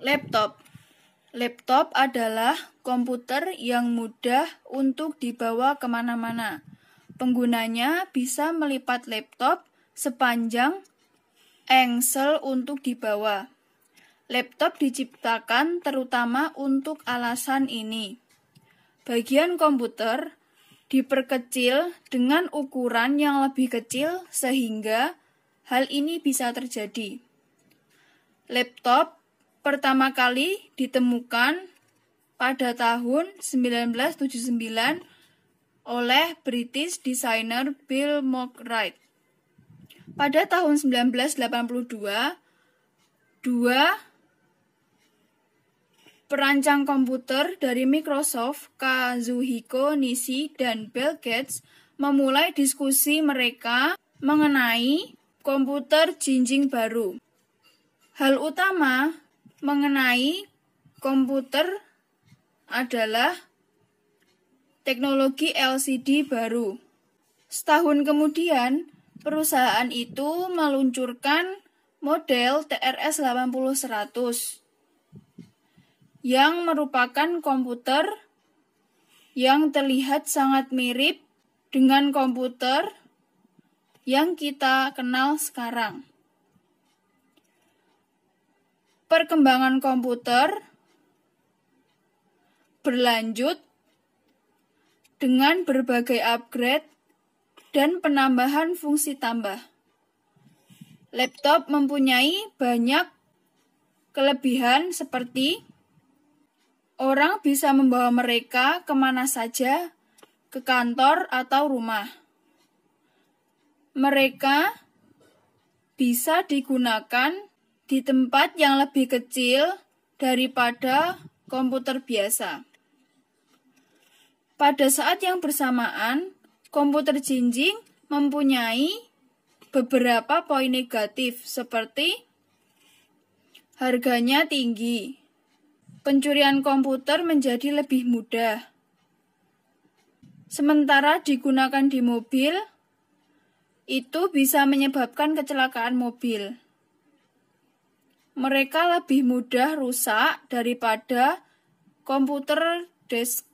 Laptop Laptop adalah komputer yang mudah untuk dibawa kemana-mana. Penggunanya bisa melipat laptop sepanjang engsel untuk dibawa. Laptop diciptakan terutama untuk alasan ini. Bagian komputer diperkecil dengan ukuran yang lebih kecil sehingga hal ini bisa terjadi. Laptop pertama kali ditemukan pada tahun 1979 oleh British designer Bill Mockright. Pada tahun 1982, dua perancang komputer dari Microsoft, Kazuhiko Nishi dan Bill Gates, memulai diskusi mereka mengenai komputer jinjing baru. Hal utama mengenai komputer adalah teknologi LCD baru. Setahun kemudian, perusahaan itu meluncurkan model TRS 8100 yang merupakan komputer yang terlihat sangat mirip dengan komputer yang kita kenal sekarang perkembangan komputer berlanjut dengan berbagai upgrade dan penambahan fungsi tambah. Laptop mempunyai banyak kelebihan seperti orang bisa membawa mereka kemana saja, ke kantor atau rumah. Mereka bisa digunakan di tempat yang lebih kecil daripada komputer biasa. Pada saat yang bersamaan, komputer jinjing mempunyai beberapa poin negatif seperti harganya tinggi, pencurian komputer menjadi lebih mudah. Sementara digunakan di mobil, itu bisa menyebabkan kecelakaan mobil mereka lebih mudah rusak daripada komputer desk